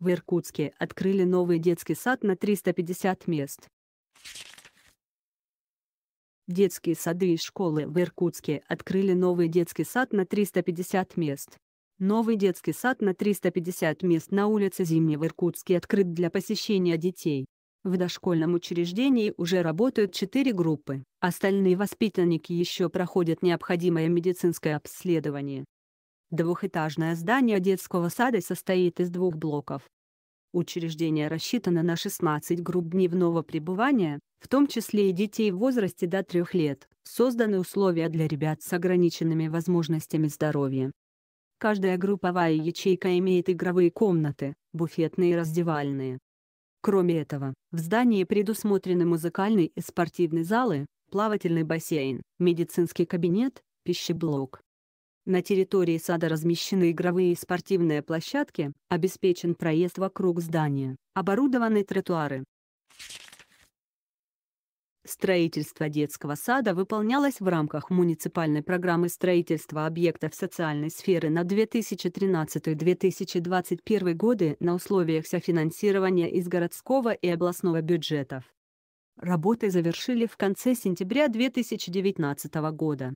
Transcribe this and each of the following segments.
В Иркутске открыли новый детский сад на 350 мест. Детские сады и школы в Иркутске открыли новый детский сад на 350 мест. Новый детский сад на 350 мест на улице Зимней в Иркутске открыт для посещения детей. В дошкольном учреждении уже работают четыре группы, остальные воспитанники еще проходят необходимое медицинское обследование. Двухэтажное здание детского сада состоит из двух блоков. Учреждение рассчитано на 16 групп дневного пребывания, в том числе и детей в возрасте до 3 лет. Созданы условия для ребят с ограниченными возможностями здоровья. Каждая групповая ячейка имеет игровые комнаты, буфетные и раздевальные. Кроме этого, в здании предусмотрены музыкальный и спортивный залы, плавательный бассейн, медицинский кабинет, пищеблок, на территории сада размещены игровые и спортивные площадки, обеспечен проезд вокруг здания, оборудованы тротуары. Строительство детского сада выполнялось в рамках муниципальной программы строительства объектов социальной сферы на 2013-2021 годы на условиях софинансирования из городского и областного бюджетов. Работы завершили в конце сентября 2019 года.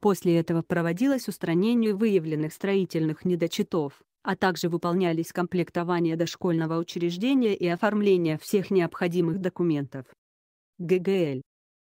После этого проводилось устранение выявленных строительных недочетов, а также выполнялись комплектование дошкольного учреждения и оформление всех необходимых документов. ГГЛ